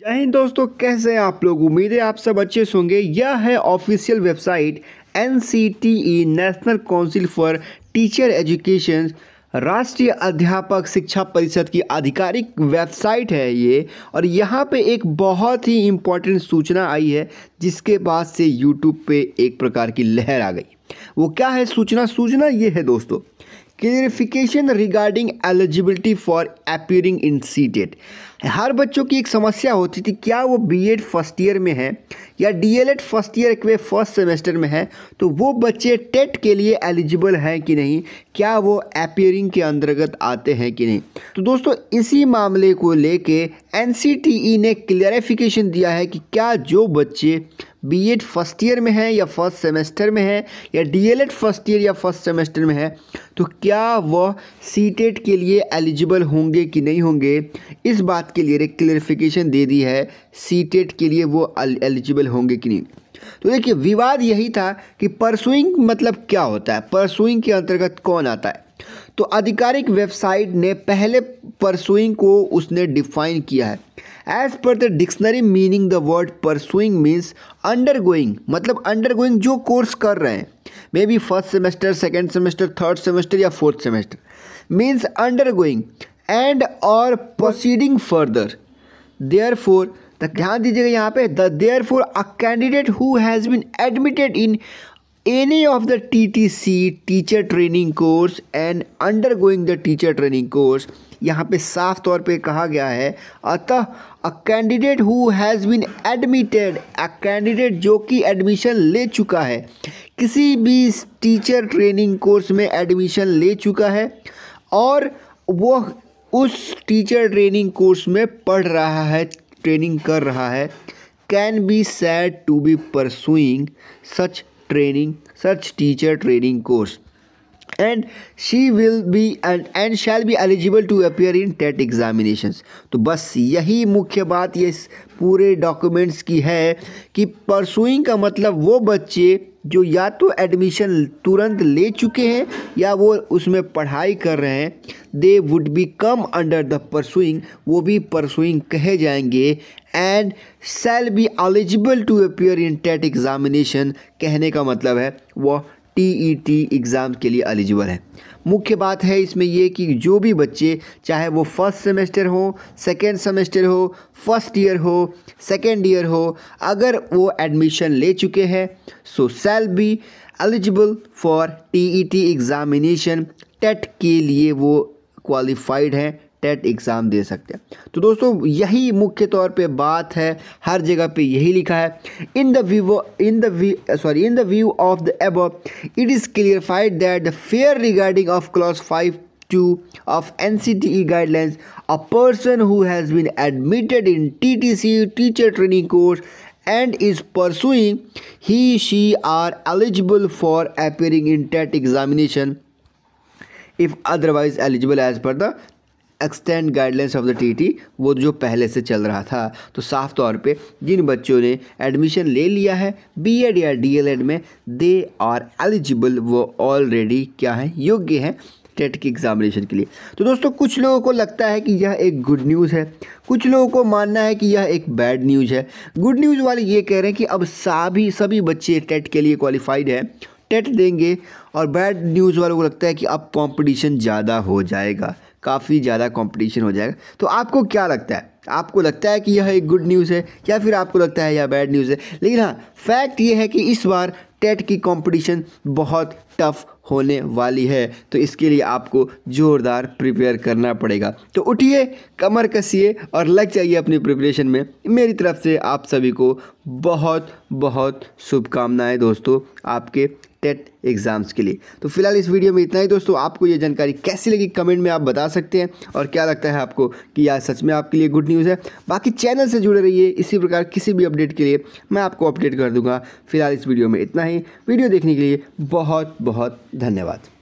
जय हिंद दोस्तों कैसे हैं आप लोग उम्मीद है आप सब अच्छे होंगे यह है official website N national council for teacher education राष्ट्रीय अध्यापक शिक्षा परिषद की आधिकारिक वेबसाइट है ये और यहाँ पे एक बहुत ही इम्पोर्टेंट सूचना आई है जिसके बाद से यूट्यूब पे एक प्रकार की लहर आ गई वो क्या है सूचना सूचना ये है दोस्तों clarification regarding eligibility for appearing in CTET हर बच्चों की एक समस्या होती थी क्या वो बीएड फर्स्ट ईयर में है या डीएलएड फर्स्ट ईयर के फर्स्ट सेमेस्टर में है तो वो बच्चे टेट के लिए एलिजिबल हैं कि नहीं क्या वो अपियरिंग के अंतर्गत आते हैं कि नहीं तो दोस्तों इसी मामले को लेके एन e ने क्लियरिफिकेशन दिया है कि क्या जो बच्चे बीएड फर्स्ट ईयर में है या फर्स्ट सेमेस्टर में है या डीएलएड फर्स्ट ईयर या फर्स्ट सेमेस्टर में है तो क्या वह सी टेट e के लिए एलिजिबल होंगे कि नहीं होंगे इस बात के लिए क्लियरिफिकेशन दे दी है सी टेट e के लिए वो एलिजिबल होंगे कि नहीं तो देखिए विवाद यही था कि परसुइंग मतलब क्या होता है परसुइंग के अंतर्गत कौन आता है तो आधिकारिक वेबसाइट ने पहले परसुइंग को उसने डिफाइन किया है as per the dictionary meaning the word pursuing means undergoing मतलब अंडर गोइंग जो कोर्स कर रहे हैं may be first semester second semester third semester या fourth semester means undergoing and और प्रोसीडिंग फर्दर देयर फोर ध्यान दीजिएगा यहाँ पे the therefore a candidate who has been admitted in any of the TTC teacher training course and undergoing the teacher training course यहाँ पे साफ तौर पे कहा गया है अतः a candidate who has been admitted a candidate जो कि एडमिशन ले चुका है किसी भी टीचर ट्रेनिंग कोर्स में एडमिशन ले चुका है और वो उस टीचर ट्रेनिंग कोर्स में पढ़ रहा है ट्रेनिंग कर रहा है can be said to be pursuing such training such teacher training course and she will be and and shall be eligible to appear in TET examination तो बस यही मुख्य बात ये पूरे डॉक्यूमेंट्स की है कि परसुइंग का मतलब वो बच्चे जो या तो एडमिशन तुरंत ले चुके हैं या वो उसमें पढ़ाई कर रहे हैं they would be come under the pursuing वो भी परसुइंग कहे जाएंगे and shall be eligible to appear in TET examination कहने का मतलब है वह टी एग्ज़ाम e के लिए एलिजिबल है मुख्य बात है इसमें ये कि जो भी बच्चे चाहे वो फर्स्ट सेमेस्टर हो सेकेंड सेमेस्टर हो फर्स्ट ईयर हो सेकेंड ईयर हो अगर वो एडमिशन ले चुके हैं so shall be eligible for T examination TET के लिए वो क्वालिफाइड हैं टेट एग्ज़ाम दे सकते हैं तो दोस्तों यही मुख्य तौर पे बात है हर जगह पे यही लिखा है in the view in the sorry in the view of the एब it is clarified that fair regarding of clause five two of N C T E guidelines a person who has been admitted in T T C teacher training course and is pursuing he she are eligible for appearing in TET examination if otherwise eligible as per the extant guidelines of the TT वो जो पहले से चल रहा था तो साफ तौर पे जिन बच्चों ने एडमिशन ले लिया है बीएड या डीएलएड में दे आर एलिजिबल वो ऑलरेडी क्या है योग्य हैं टेट की एग्ज़ामिनेशन के लिए तो दोस्तों कुछ लोगों को लगता है कि यह एक गुड न्यूज़ है कुछ लोगों को मानना है कि यह एक बैड न्यूज़ है गुड न्यूज़ वाले ये कह रहे हैं कि अब सभी सभी बच्चे टेट के लिए क्वालिफाइड हैं टेट देंगे और बैड न्यूज़ वालों को लगता है कि अब कंपटीशन ज़्यादा हो जाएगा काफ़ी ज़्यादा कंपटीशन हो जाएगा तो आपको क्या लगता है आपको लगता है कि यह एक गुड न्यूज़ है या फिर आपको लगता है यह बैड न्यूज़ है लेकिन हाँ फैक्ट ये है कि इस बार टेट की कंपटीशन बहुत टफ होने वाली है तो इसके लिए आपको ज़ोरदार प्रिपेयर करना पड़ेगा तो उठिए कमर कसिए और लग जाइए अपनी प्रिपरेशन में मेरी तरफ से आप सभी को बहुत बहुत शुभकामनाएं दोस्तों आपके टेट एग्ज़ाम्स e के लिए तो फिलहाल इस वीडियो में इतना ही दोस्तों आपको ये जानकारी कैसी लगी कमेंट में आप बता सकते हैं और क्या लगता है आपको कि यार सच में आपके लिए गुड न्यूज़ है बाकी चैनल से जुड़े रहिए इसी प्रकार किसी भी अपडेट के लिए मैं आपको अपडेट कर दूंगा फिलहाल इस वीडियो में इतना ही वीडियो देखने के लिए बहुत बहुत धन्यवाद